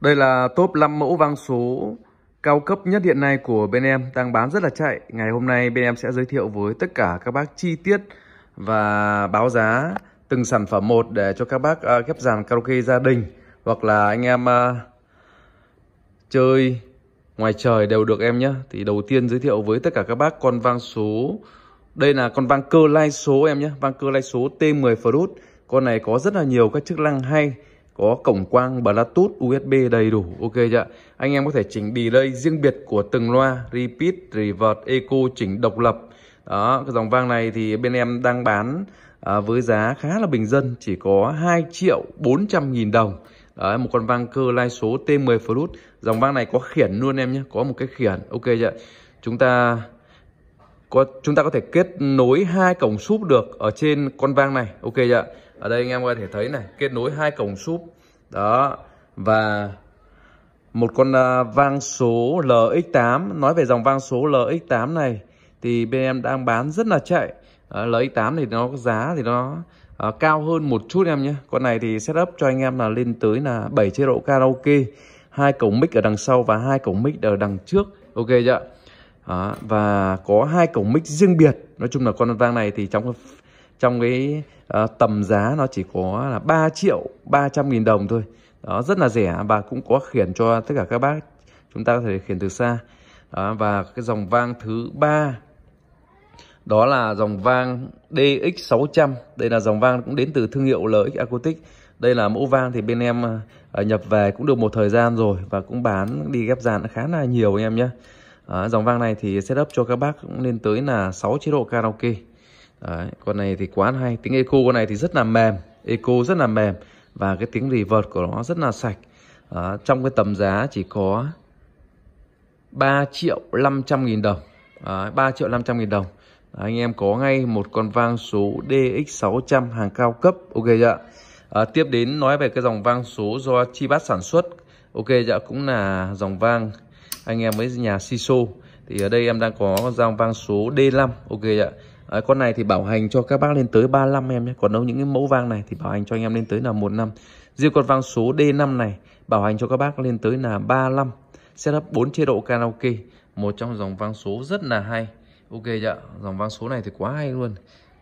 Đây là top 5 mẫu vang số cao cấp nhất hiện nay của bên em đang bán rất là chạy. Ngày hôm nay bên em sẽ giới thiệu với tất cả các bác chi tiết và báo giá từng sản phẩm một để cho các bác uh, ghép dàn karaoke gia đình hoặc là anh em uh, chơi ngoài trời đều được em nhé. Thì đầu tiên giới thiệu với tất cả các bác con vang số. Đây là con vang cơ lai số em nhé. Vang cơ lai số T10 Fruit. Con này có rất là nhiều các chức năng hay có cổng quang Bluetooth USB đầy đủ ok chưa anh em có thể chỉnh delay riêng biệt của từng loa repeat revert, eco, chỉnh độc lập đó cái dòng vang này thì bên em đang bán à, với giá khá là bình dân chỉ có 2 triệu 400 nghìn đồng Đấy, một con vang cơ lai số T10 Plus dòng vang này có khiển luôn em nhé có một cái khiển ok chưa chúng ta có chúng ta có thể kết nối hai cổng súp được ở trên con vang này ok chưa ở đây anh em có thể thấy này kết nối hai cổng súp đó và một con à, vang số LX8 nói về dòng vang số LX8 này thì bên em đang bán rất là chạy LX8 thì nó giá thì nó à, cao hơn một chút em nhé con này thì setup cho anh em là lên tới là 7 chế độ karaoke hai cổng mic ở đằng sau và hai cổng mic ở đằng trước ok chưa à, và có hai cổng mic riêng biệt nói chung là con vang này thì trong trong cái uh, tầm giá nó chỉ có là 3 triệu 300 nghìn đồng thôi đó rất là rẻ và cũng có khiển cho tất cả các bác chúng ta có thể khiển từ xa đó, và cái dòng vang thứ ba đó là dòng vang DX600 đây là dòng vang cũng đến từ thương hiệu LX Acoustic đây là mẫu vang thì bên em ờ, nhập về cũng được một thời gian rồi và cũng bán đi ghép dàn khá là nhiều anh em nhé à, dòng vang này thì setup cho các bác cũng lên tới là 6 chế độ karaoke Đấy, con này thì quá hay tiếng eco con này thì rất là mềm eco rất là mềm và cái tiếng reverb của nó rất là sạch à, trong cái tầm giá chỉ có 3 triệu 500 nghìn đồng à, 3 triệu 500 nghìn đồng à, anh em có ngay một con vang số DX600 hàng cao cấp ok dạ à, tiếp đến nói về cái dòng vang số do chi Chibat sản xuất ok dạ cũng là dòng vang anh em với nhà Siso thì ở đây em đang có dòng vang số D5 ok dạ Đấy, ờ, con này thì bảo hành cho các bác lên tới 35 em nhé còn đâu những cái mẫu vang này thì bảo hành cho anh em lên tới là một năm riêng con vang số D5 này bảo hành cho các bác lên tới là 35 setup 4 chế độ karaoke một trong dòng vang số rất là hay ok dạ dòng vang số này thì quá hay luôn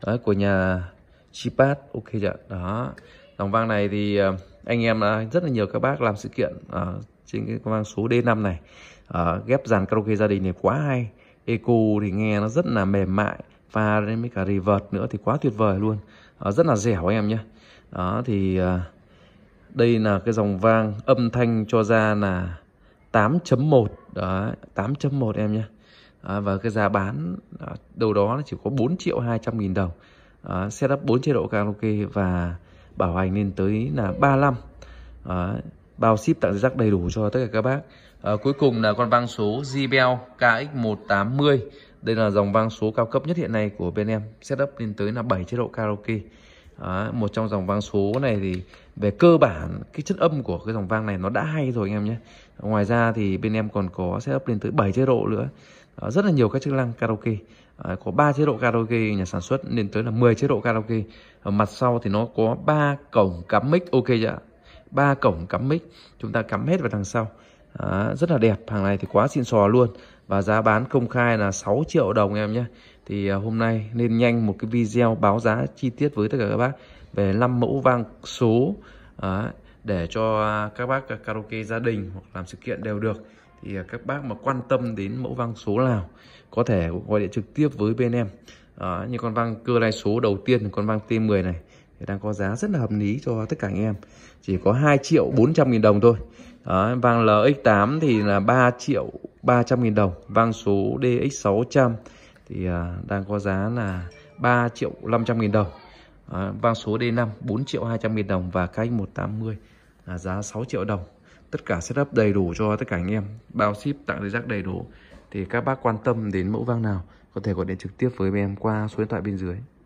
đấy của nhà Chipat ok dạ đó dòng vang này thì ờ, anh em ờ, rất là nhiều các bác làm sự kiện à, trên cái vang số D5 này à, ghép dàn karaoke gia đình này quá hay eco thì nghe nó rất là mềm mại pha đến với cả revert nữa thì quá tuyệt vời luôn à, rất là dẻo anh em nhé đó thì à, đây là cái dòng vang âm thanh cho ra là 8.1 đó 8.1 em nhé à, và cái giá bán à, ờ, đầu đó chỉ có 4 triệu 200 nghìn đồng à, setup 4 chế độ karaoke và bảo hành lên tới là 35 à, bao ship tặng rác đầy đủ cho tất cả các bác à, cuối cùng là con vang số JBL KX180 đây là dòng vang số cao cấp nhất hiện nay của bên em, setup lên tới là 7 chế độ karaoke. Đó, một trong dòng vang số này thì về cơ bản cái chất âm của cái dòng vang này nó đã hay rồi anh em nhé. Ngoài ra thì bên em còn có setup lên tới 7 chế độ nữa. Đó, rất là nhiều các chức năng karaoke. À, có 3 chế độ karaoke nhà sản xuất lên tới là 10 chế độ karaoke. Ở mặt sau thì nó có 3 cổng cắm mic ok chưa ạ? 3 cổng cắm mic, chúng ta cắm hết vào đằng sau. Đó, rất là đẹp hàng này thì quá xịn sò luôn và giá bán công khai là 6 triệu đồng em nhé thì à, hôm nay nên nhanh một cái video báo giá chi tiết với tất cả các bác về 5 mẫu vang số à, để cho các bác karaoke gia đình hoặc làm sự kiện đều được thì à, các bác mà quan tâm đến mẫu vang số nào có thể gọi điện trực tiếp với bên em à, như con vang cơ lai số đầu tiên con vang T10 này thì đang có giá rất là hợp lý cho tất cả anh em chỉ có 2 triệu 400 nghìn đồng thôi Đó, vàng LX8 thì là 3 triệu 300 nghìn đồng vàng số DX600 thì uh, đang có giá là 3 triệu 500 nghìn đồng Đó, vàng số D5 4 triệu 200 nghìn đồng và cái 180 là giá 6 triệu đồng tất cả setup đầy đủ cho tất cả anh em bao ship tặng đối giác đầy đủ thì các bác quan tâm đến mẫu vang nào có thể gọi điện trực tiếp với em qua số điện thoại bên dưới